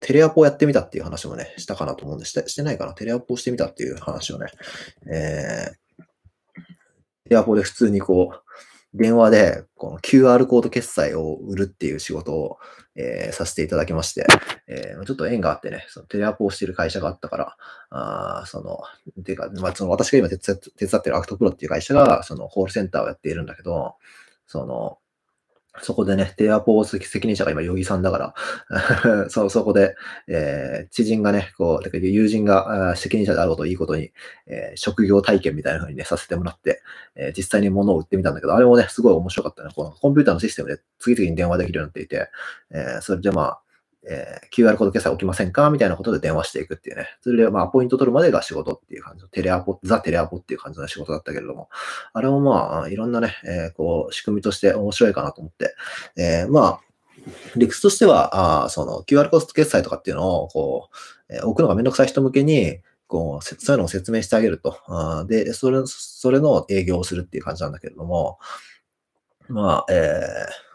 テレアポをやってみたっていう話もね、したかなと思うんで、してしてないかな。テレアポをしてみたっていう話をね、えー、テレアポで普通にこう、電話で、この QR コード決済を売るっていう仕事を、えー、させていただきまして、えー、ちょっと縁があってね、そのテレアポをしてる会社があったから、あその、てか、まあ、その私が今手伝ってるアクトプロっていう会社が、そのホールセンターをやっているんだけど、その、そこでね、テアポース責任者が今、ヨギさんだから そ、そこで、えー、知人がね、こう、だか友人が責任者であることをいいことに、えー、職業体験みたいな風にね、させてもらって、えー、実際に物を売ってみたんだけど、あれもね、すごい面白かったね。このコンピューターのシステムで次々に電話できるようになっていて、えそれでまあ、えー、QR コード決済起きませんかみたいなことで電話していくっていうね。それで、まあ、アポイント取るまでが仕事っていう感じの、テレアポ、ザ・テレアポっていう感じの仕事だったけれども、あれもまあ、いろんなね、えー、こう、仕組みとして面白いかなと思って、えー、まあ、理屈としては、あその QR コード決済とかっていうのを、こう、えー、置くのがめんどくさい人向けに、こう、そういうのを説明してあげると。あで、それ、それの営業をするっていう感じなんだけれども、まあ、えー、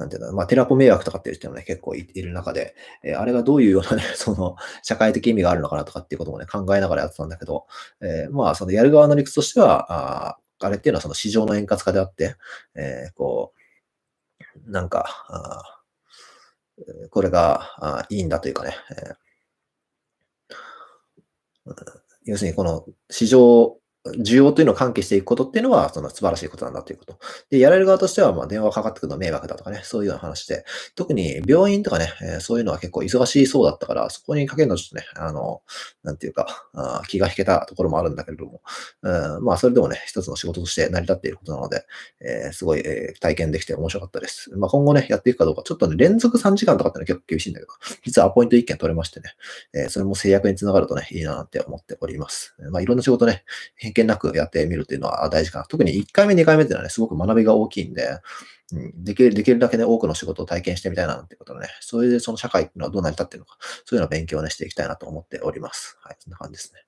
なんていうの、まあ、テラポ迷惑とかっていう人もね、結構いる中で、えー、あれがどういうようなね、その、社会的意味があるのかなとかっていうこともね、考えながらやってたんだけど、えー、まあ、そのやる側の理屈としては、ああれっていうのはその市場の円滑化であって、えー、こう、なんか、あこれがあいいんだというかね、えー、要するにこの市場需要というのを喚起していくことっていうのは、その素晴らしいことなんだということ。で、やられる側としては、まあ、電話かかってくるの迷惑だとかね、そういうような話で、特に病院とかね、えー、そういうのは結構忙しいそうだったから、そこにかけるのちょっとね、あの、なんていうか、あ気が引けたところもあるんだけれども、うん、まあ、それでもね、一つの仕事として成り立っていることなので、えー、すごい、えー、体験できて面白かったです。まあ、今後ね、やっていくかどうか、ちょっとね、連続3時間とかってのは結構厳しいんだけど、実はアポイント1件取れましてね、えー、それも制約につながるとね、いいなって思っております。まあ、いろんな仕事ね、偏見なくやってみるっていうのは大事かな。特に1回目、2回目っていうのはね、すごく学びが大きいんで、うん、できる、できるだけね、多くの仕事を体験してみたいなってことね。それでその社会っていうのはどう成り立ってるのか、そういうような勉強をね、していきたいなと思っております。はい、そんな感じですね。